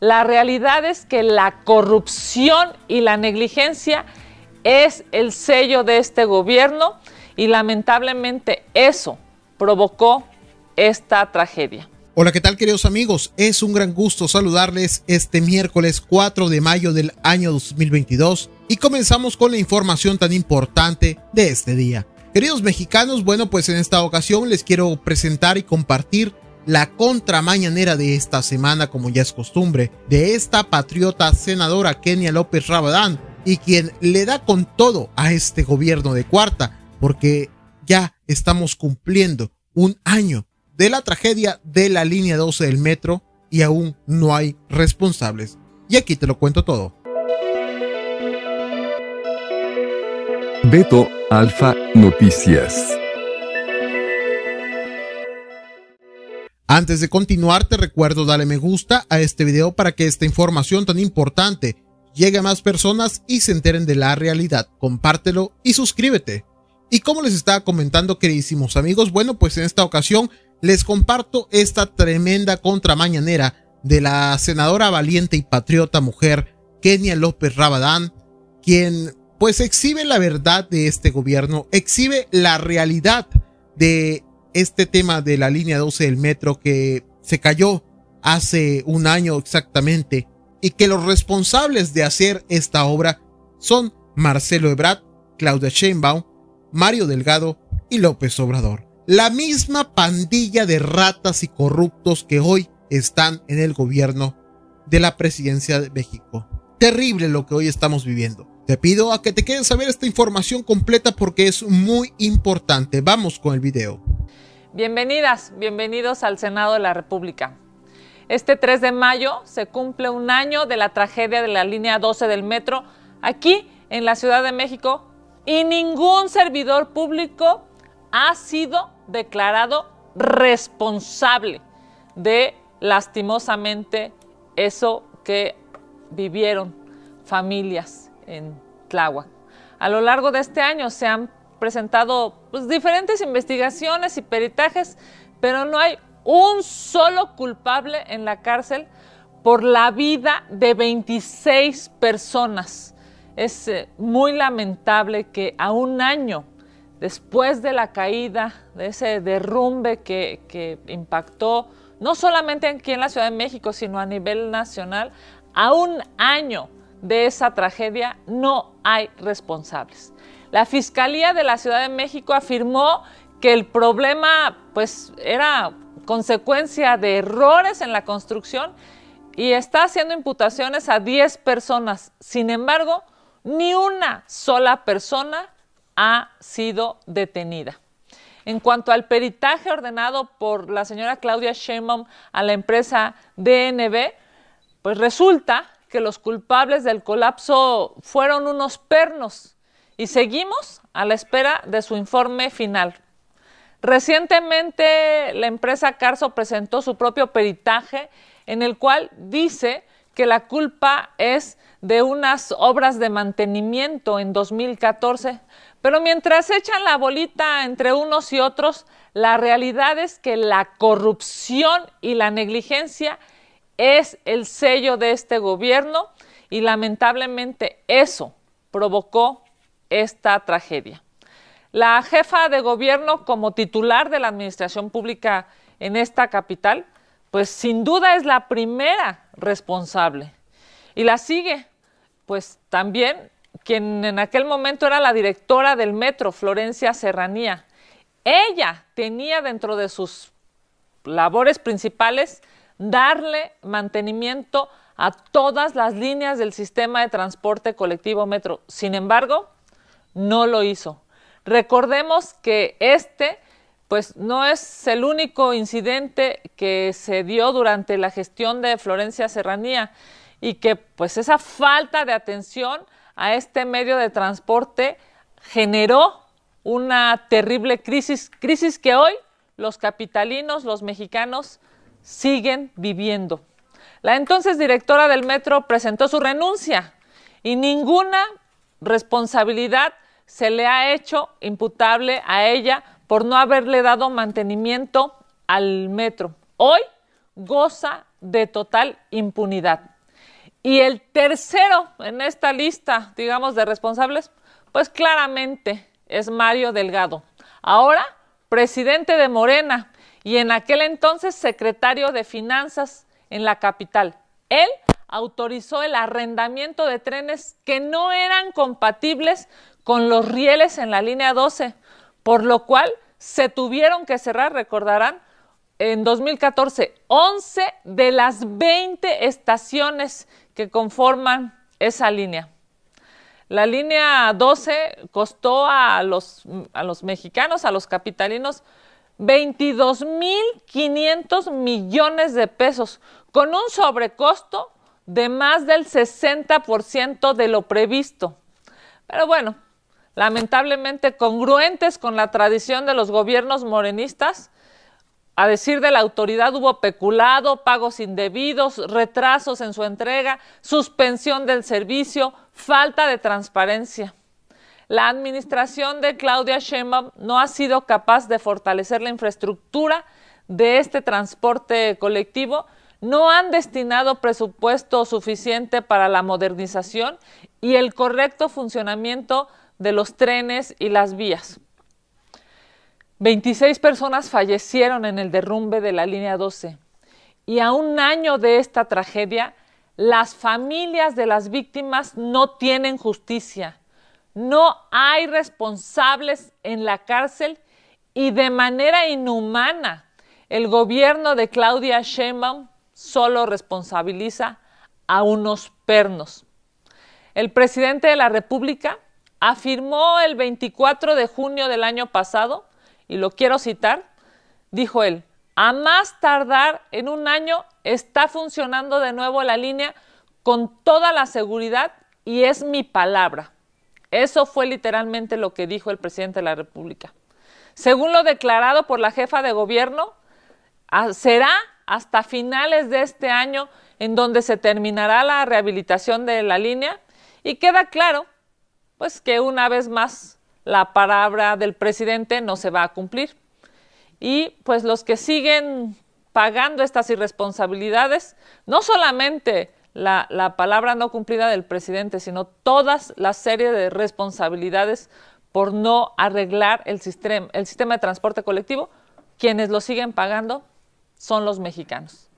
La realidad es que la corrupción y la negligencia es el sello de este gobierno y lamentablemente eso provocó esta tragedia. Hola, ¿qué tal queridos amigos? Es un gran gusto saludarles este miércoles 4 de mayo del año 2022 y comenzamos con la información tan importante de este día. Queridos mexicanos, bueno, pues en esta ocasión les quiero presentar y compartir la contramañanera de esta semana, como ya es costumbre, de esta patriota senadora Kenia López Rabadán y quien le da con todo a este gobierno de cuarta, porque ya estamos cumpliendo un año de la tragedia de la línea 12 del metro y aún no hay responsables. Y aquí te lo cuento todo. Beto Alfa Noticias. Antes de continuar, te recuerdo dale me gusta a este video para que esta información tan importante llegue a más personas y se enteren de la realidad. Compártelo y suscríbete. Y como les estaba comentando, queridísimos amigos, bueno, pues en esta ocasión les comparto esta tremenda contramañanera de la senadora valiente y patriota mujer Kenia López Rabadán, quien pues exhibe la verdad de este gobierno, exhibe la realidad de este tema de la línea 12 del metro que se cayó hace un año exactamente y que los responsables de hacer esta obra son Marcelo Ebrard, Claudia Sheinbaum, Mario Delgado y López Obrador. La misma pandilla de ratas y corruptos que hoy están en el gobierno de la presidencia de México. Terrible lo que hoy estamos viviendo. Te pido a que te quedes a ver esta información completa porque es muy importante. Vamos con el video. Bienvenidas, bienvenidos al Senado de la República. Este 3 de mayo se cumple un año de la tragedia de la línea 12 del metro aquí en la Ciudad de México y ningún servidor público ha sido declarado responsable de lastimosamente eso que vivieron familias en Tláhuac. A lo largo de este año se han presentado pues, diferentes investigaciones y peritajes, pero no hay un solo culpable en la cárcel por la vida de 26 personas. Es eh, muy lamentable que a un año después de la caída, de ese derrumbe que, que impactó no solamente aquí en la Ciudad de México, sino a nivel nacional, a un año de esa tragedia no hay responsables. La Fiscalía de la Ciudad de México afirmó que el problema pues era consecuencia de errores en la construcción y está haciendo imputaciones a 10 personas. Sin embargo, ni una sola persona ha sido detenida. En cuanto al peritaje ordenado por la señora Claudia Sheinbaum a la empresa DNB, pues resulta que los culpables del colapso fueron unos pernos y seguimos a la espera de su informe final. Recientemente la empresa Carso presentó su propio peritaje en el cual dice que la culpa es de unas obras de mantenimiento en 2014, pero mientras echan la bolita entre unos y otros, la realidad es que la corrupción y la negligencia es el sello de este gobierno y lamentablemente eso provocó esta tragedia. La jefa de gobierno como titular de la administración pública en esta capital, pues sin duda es la primera responsable. Y la sigue, pues también quien en aquel momento era la directora del metro, Florencia Serranía. Ella tenía dentro de sus labores principales darle mantenimiento a todas las líneas del sistema de transporte colectivo metro. Sin embargo, no lo hizo. Recordemos que este pues no es el único incidente que se dio durante la gestión de Florencia Serranía y que pues esa falta de atención a este medio de transporte generó una terrible crisis, crisis que hoy los capitalinos, los mexicanos siguen viviendo. La entonces directora del metro presentó su renuncia y ninguna responsabilidad se le ha hecho imputable a ella por no haberle dado mantenimiento al metro. Hoy goza de total impunidad. Y el tercero en esta lista, digamos, de responsables, pues claramente es Mario Delgado, ahora presidente de Morena y en aquel entonces secretario de Finanzas en la capital. Él autorizó el arrendamiento de trenes que no eran compatibles con los rieles en la línea 12, por lo cual se tuvieron que cerrar, recordarán, en 2014, 11 de las 20 estaciones que conforman esa línea. La línea 12 costó a los, a los mexicanos, a los capitalinos, 22.500 millones de pesos, con un sobrecosto de más del 60% de lo previsto. Pero bueno, lamentablemente congruentes con la tradición de los gobiernos morenistas, a decir de la autoridad hubo peculado, pagos indebidos, retrasos en su entrega, suspensión del servicio, falta de transparencia. La administración de Claudia Sheinbaum no ha sido capaz de fortalecer la infraestructura de este transporte colectivo, no han destinado presupuesto suficiente para la modernización y el correcto funcionamiento de los trenes y las vías. 26 personas fallecieron en el derrumbe de la línea 12 y a un año de esta tragedia, las familias de las víctimas no tienen justicia. No hay responsables en la cárcel y de manera inhumana el gobierno de Claudia Sheinbaum solo responsabiliza a unos pernos. El presidente de la República afirmó el 24 de junio del año pasado, y lo quiero citar, dijo él, a más tardar en un año está funcionando de nuevo la línea con toda la seguridad y es mi palabra. Eso fue literalmente lo que dijo el presidente de la República. Según lo declarado por la jefa de gobierno, ah, será hasta finales de este año en donde se terminará la rehabilitación de la línea y queda claro pues que una vez más la palabra del presidente no se va a cumplir. Y pues los que siguen pagando estas irresponsabilidades, no solamente la, palabra no cumplida del presidente, sino todas la serie de responsabilidades por no arreglar el sistema de transporte colectivo, quienes lo siguen pagando son los mexicanos.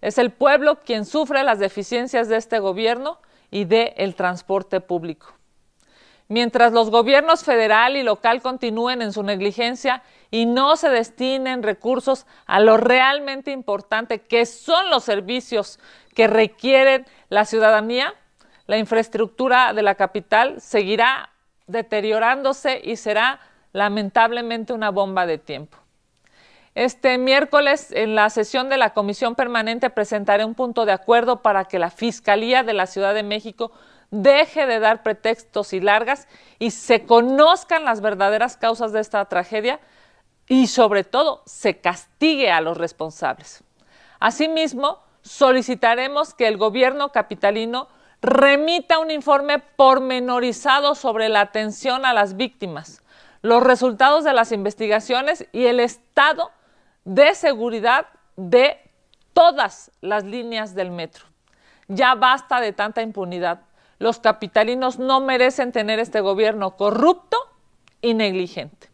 Es el pueblo quien sufre las deficiencias de este gobierno y de el transporte público. Mientras los gobiernos federal y local continúen en su negligencia y no se destinen recursos a lo realmente importante que son los servicios que requieren la ciudadanía, la infraestructura de la capital seguirá deteriorándose y será lamentablemente una bomba de tiempo. Este miércoles, en la sesión de la Comisión Permanente, presentaré un punto de acuerdo para que la Fiscalía de la Ciudad de México deje de dar pretextos y largas y se conozcan las verdaderas causas de esta tragedia y sobre todo se castigue a los responsables. Asimismo, solicitaremos que el gobierno capitalino remita un informe pormenorizado sobre la atención a las víctimas, los resultados de las investigaciones y el estado de seguridad de todas las líneas del metro. Ya basta de tanta impunidad. Los capitalinos no merecen tener este gobierno corrupto y negligente.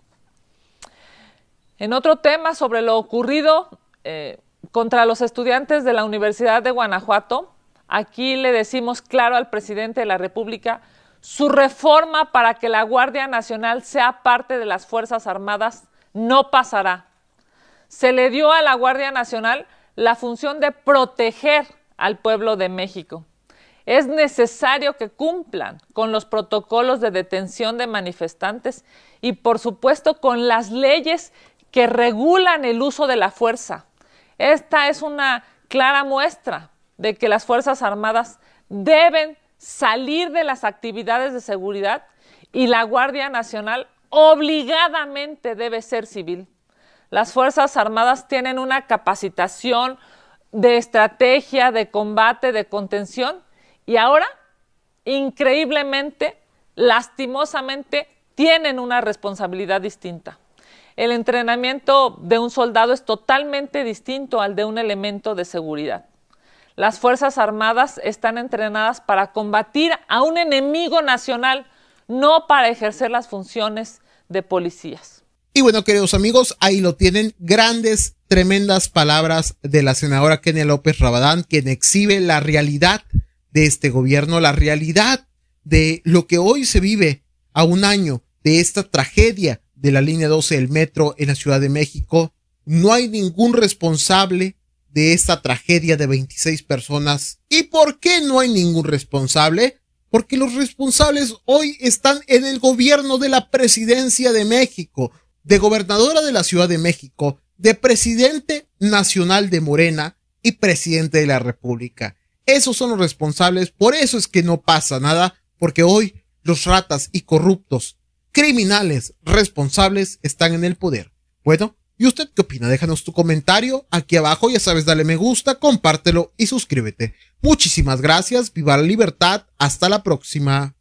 En otro tema sobre lo ocurrido eh, contra los estudiantes de la Universidad de Guanajuato, aquí le decimos claro al presidente de la República su reforma para que la Guardia Nacional sea parte de las Fuerzas Armadas no pasará se le dio a la Guardia Nacional la función de proteger al pueblo de México. Es necesario que cumplan con los protocolos de detención de manifestantes y, por supuesto, con las leyes que regulan el uso de la fuerza. Esta es una clara muestra de que las Fuerzas Armadas deben salir de las actividades de seguridad y la Guardia Nacional obligadamente debe ser civil. Las Fuerzas Armadas tienen una capacitación de estrategia, de combate, de contención, y ahora, increíblemente, lastimosamente, tienen una responsabilidad distinta. El entrenamiento de un soldado es totalmente distinto al de un elemento de seguridad. Las Fuerzas Armadas están entrenadas para combatir a un enemigo nacional, no para ejercer las funciones de policías. Y bueno, queridos amigos, ahí lo tienen. Grandes, tremendas palabras de la senadora Kenia López Rabadán, quien exhibe la realidad de este gobierno, la realidad de lo que hoy se vive a un año de esta tragedia de la línea 12 del metro en la Ciudad de México. No hay ningún responsable de esta tragedia de 26 personas. ¿Y por qué no hay ningún responsable? Porque los responsables hoy están en el gobierno de la presidencia de México de gobernadora de la Ciudad de México, de presidente nacional de Morena y presidente de la República. Esos son los responsables, por eso es que no pasa nada, porque hoy los ratas y corruptos, criminales, responsables están en el poder. Bueno, ¿y usted qué opina? Déjanos tu comentario aquí abajo, ya sabes, dale me gusta, compártelo y suscríbete. Muchísimas gracias, viva la libertad, hasta la próxima.